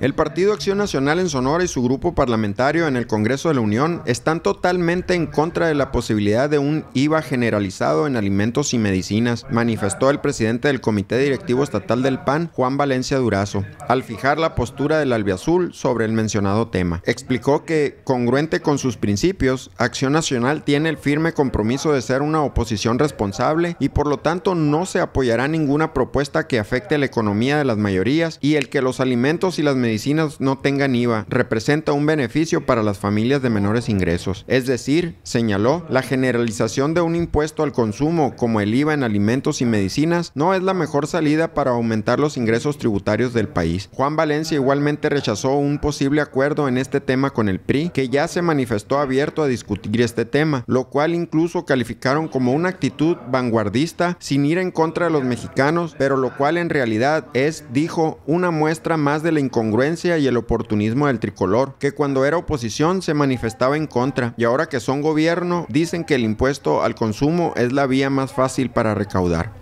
El Partido Acción Nacional en Sonora y su grupo parlamentario en el Congreso de la Unión están totalmente en contra de la posibilidad de un IVA generalizado en alimentos y medicinas, manifestó el presidente del Comité Directivo Estatal del PAN, Juan Valencia Durazo, al fijar la postura del albiazul sobre el mencionado tema. Explicó que, congruente con sus principios, Acción Nacional tiene el firme compromiso de ser una oposición responsable y por lo tanto no se apoyará ninguna propuesta que afecte la economía de las mayorías y el que los alimentos y las medicinas medicinas no tengan IVA representa un beneficio para las familias de menores ingresos. Es decir, señaló, la generalización de un impuesto al consumo como el IVA en alimentos y medicinas no es la mejor salida para aumentar los ingresos tributarios del país. Juan Valencia igualmente rechazó un posible acuerdo en este tema con el PRI, que ya se manifestó abierto a discutir este tema, lo cual incluso calificaron como una actitud vanguardista sin ir en contra de los mexicanos, pero lo cual en realidad es, dijo, una muestra más de la incongruencia y el oportunismo del tricolor, que cuando era oposición se manifestaba en contra y ahora que son gobierno dicen que el impuesto al consumo es la vía más fácil para recaudar.